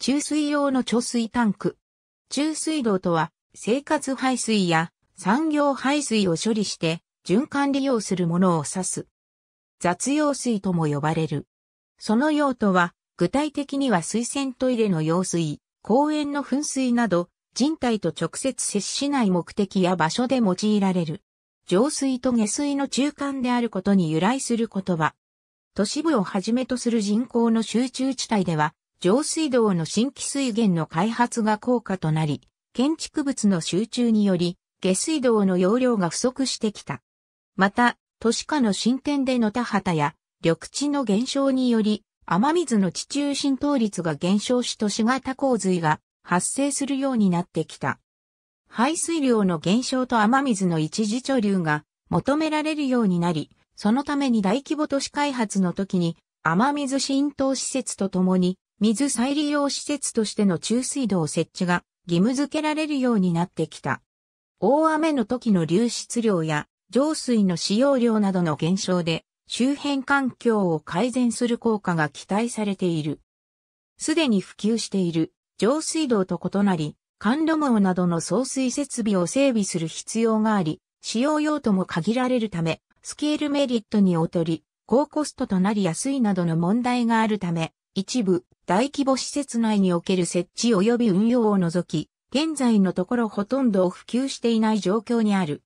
注水用の貯水タンク。注水道とは、生活排水や産業排水を処理して循環利用するものを指す。雑用水とも呼ばれる。その用途は、具体的には水洗トイレの用水、公園の噴水など、人体と直接接しない目的や場所で用いられる。浄水と下水の中間であることに由来する言葉。都市部をはじめとする人口の集中地帯では、上水道の新規水源の開発が効果となり、建築物の集中により、下水道の容量が不足してきた。また、都市化の進展での田畑や緑地の減少により、雨水の地中浸透率が減少し都市型洪水が発生するようになってきた。排水量の減少と雨水の一時貯留が求められるようになり、そのために大規模都市開発の時に雨水浸透施設とともに水再利用施設としての中水道設置が義務付けられるようになってきた。大雨の時の流出量や上水の使用量などの減少で周辺環境を改善する効果が期待されている。すでに普及している上水道と異なり、管路網などの送水設備を整備する必要があり、使用用途も限られるため、スケールメリットに劣り、高コストとなりやすいなどの問題があるため、一部大規模施設内における設置及び運用を除き、現在のところほとんどを普及していない状況にある。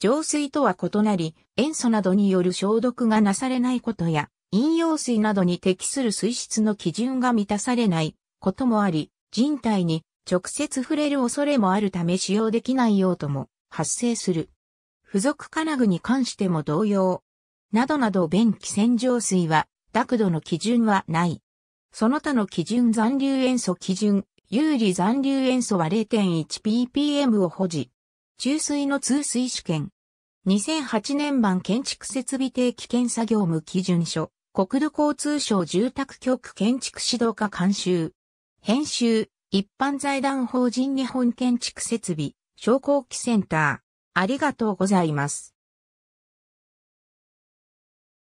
浄水とは異なり、塩素などによる消毒がなされないことや、飲用水などに適する水質の基準が満たされないこともあり、人体に直接触れる恐れもあるため使用できない用途も発生する。付属金具に関しても同様。などなど便器洗浄水は、濁度の基準はない。その他の基準残留塩素基準、有利残留塩素は 0.1ppm を保持。注水の通水試験。2008年版建築設備定期検査業務基準書。国土交通省住宅局建築指導課監修。編集、一般財団法人日本建築設備、商工機センター。ありがとうございます。